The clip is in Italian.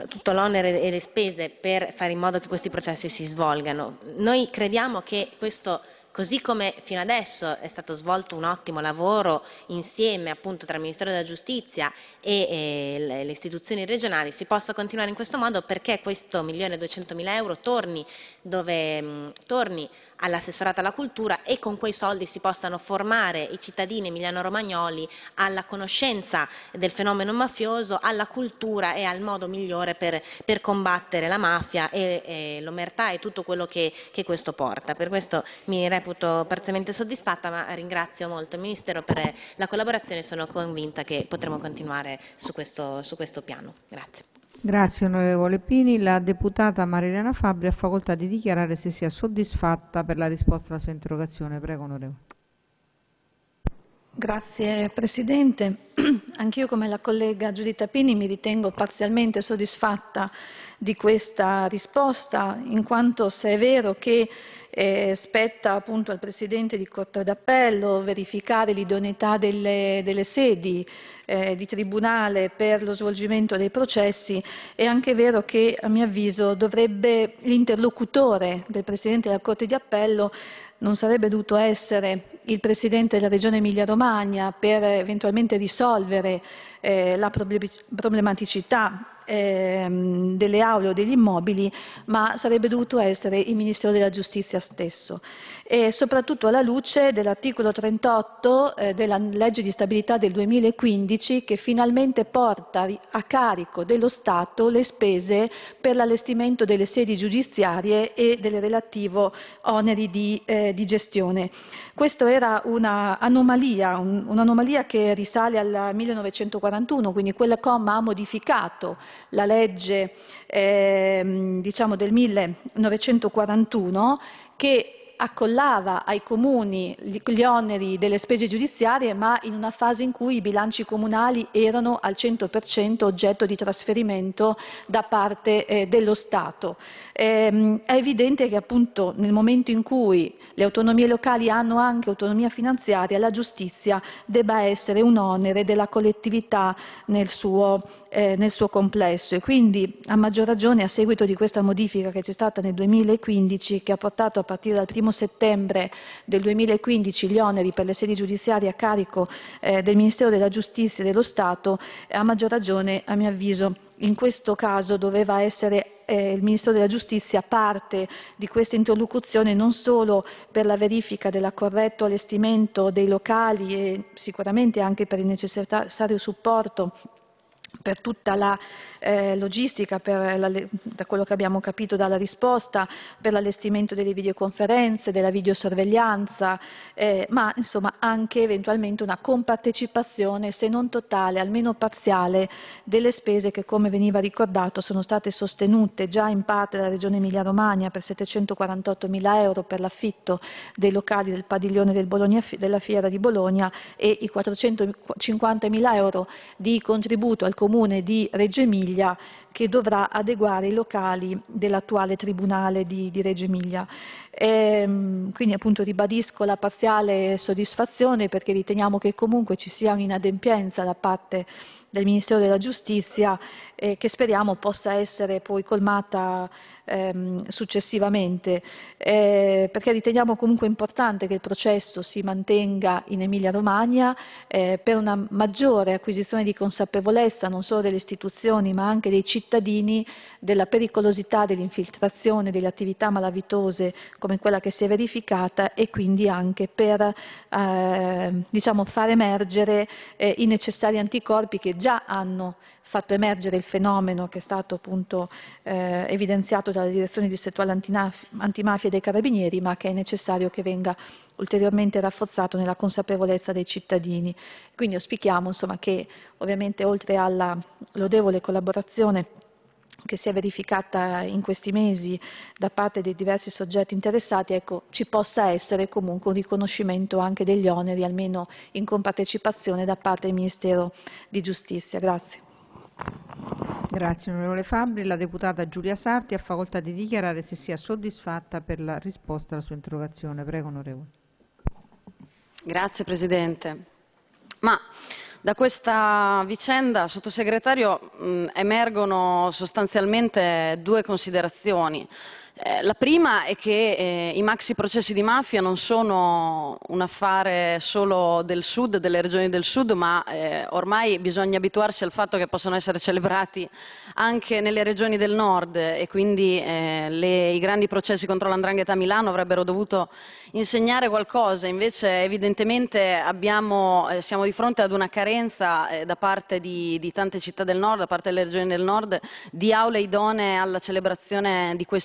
Cioè, tutto l'onere e le spese per fare in modo che questi processi si svolgano. Noi crediamo che questo Così come fino adesso è stato svolto un ottimo lavoro insieme appunto tra il Ministero della Giustizia e, e le istituzioni regionali, si possa continuare in questo modo perché questo 1.200.000 euro torni, dove, torni all'assessorato alla cultura e con quei soldi si possano formare i cittadini emiliano-romagnoli alla conoscenza del fenomeno mafioso, alla cultura e al modo migliore per, per combattere la mafia e, e l'omertà e tutto quello che, che, questo porta. Per questo mi reputo parzialmente soddisfatta, ma ringrazio molto il Ministero per la collaborazione e sono convinta che potremo continuare su questo, su questo piano. Grazie. Grazie onorevole Pini. La deputata Marilena Fabri ha facoltà di dichiarare se sia soddisfatta per la risposta alla sua interrogazione. Prego onorevole. Grazie Presidente. Anch'io come la collega Giuditta Pini mi ritengo parzialmente soddisfatta di questa risposta, in quanto se è vero che eh, spetta appunto al Presidente di Corte d'Appello verificare l'idoneità delle, delle sedi eh, di Tribunale per lo svolgimento dei processi, è anche vero che a mio avviso dovrebbe l'interlocutore del Presidente della Corte di Appello non sarebbe dovuto essere il Presidente della Regione Emilia-Romagna per eventualmente risolvere eh, la problematicità ehm, delle aule o degli immobili, ma sarebbe dovuto essere il Ministero della Giustizia stesso. E soprattutto alla luce dell'articolo 38 eh, della legge di stabilità del 2015 che finalmente porta a carico dello Stato le spese per l'allestimento delle sedi giudiziarie e delle relativo oneri di, eh, di gestione. Questa era un'anomalia, un'anomalia che risale al 1941, quindi quel comma ha modificato la legge eh, diciamo del 1941 che accollava ai comuni gli oneri delle spese giudiziarie ma in una fase in cui i bilanci comunali erano al 100% oggetto di trasferimento da parte eh, dello Stato. Ehm, è evidente che appunto nel momento in cui le autonomie locali hanno anche autonomia finanziaria, la giustizia debba essere un onere della collettività nel suo, eh, nel suo complesso e quindi a maggior ragione a seguito di questa modifica che c'è stata nel 2015 che ha portato a partire dal primo 1 settembre del 2015 gli oneri per le sedi giudiziarie a carico eh, del Ministero della Giustizia e dello Stato, eh, a maggior ragione, a mio avviso, in questo caso doveva essere eh, il Ministro della Giustizia parte di questa interlocuzione non solo per la verifica del corretto allestimento dei locali e sicuramente anche per il necessario supporto per tutta la eh, logistica, la, da quello che abbiamo capito dalla risposta, per l'allestimento delle videoconferenze, della videosorveglianza, eh, ma insomma anche eventualmente una compartecipazione, se non totale, almeno parziale, delle spese che come veniva ricordato sono state sostenute già in parte dalla Regione Emilia-Romagna per 748 mila euro per l'affitto dei locali del padiglione del Bologna, della Fiera di Bologna e i 450 mila euro di contributo al comune di Reggio Emilia che dovrà adeguare i locali dell'attuale Tribunale di, di Reggio Emilia. E, ehm, quindi appunto ribadisco la parziale soddisfazione perché riteniamo che comunque ci sia un'inadempienza da parte del Ministero della Giustizia eh, che speriamo possa essere poi colmata ehm, successivamente, eh, perché riteniamo comunque importante che il processo si mantenga in Emilia Romagna eh, per una maggiore acquisizione di consapevolezza non solo delle istituzioni ma anche dei cittadini della pericolosità dell'infiltrazione delle attività malavitose come quella che si è verificata e quindi anche per eh, diciamo, far emergere eh, i necessari anticorpi che già hanno fatto emergere il fenomeno che è stato appunto eh, evidenziato dalla direzione distrettuale antimafia dei carabinieri ma che è necessario che venga ulteriormente rafforzato nella consapevolezza dei cittadini. Quindi auspichiamo insomma, che ovviamente oltre al alla lodevole collaborazione che si è verificata in questi mesi da parte dei diversi soggetti interessati, ecco, ci possa essere comunque un riconoscimento anche degli oneri, almeno in compartecipazione da parte del Ministero di Giustizia. Grazie. Grazie onorevole Fabri. La deputata Giulia Sarti ha facoltà di dichiarare se sia soddisfatta per la risposta alla sua interrogazione. Prego onorevole. Grazie Presidente. Ma... Da questa vicenda, sottosegretario, mm, emergono sostanzialmente due considerazioni. Eh, la prima è che eh, i maxi processi di mafia non sono un affare solo del sud, delle regioni del sud, ma eh, ormai bisogna abituarsi al fatto che possono essere celebrati anche nelle regioni del nord e quindi eh, le, i grandi processi contro l'andrangheta a Milano avrebbero dovuto insegnare qualcosa, invece evidentemente abbiamo, eh, siamo di fronte ad una carenza da parte di, di tante città del nord, da parte delle regioni del nord, di aule idonee alla celebrazione di questi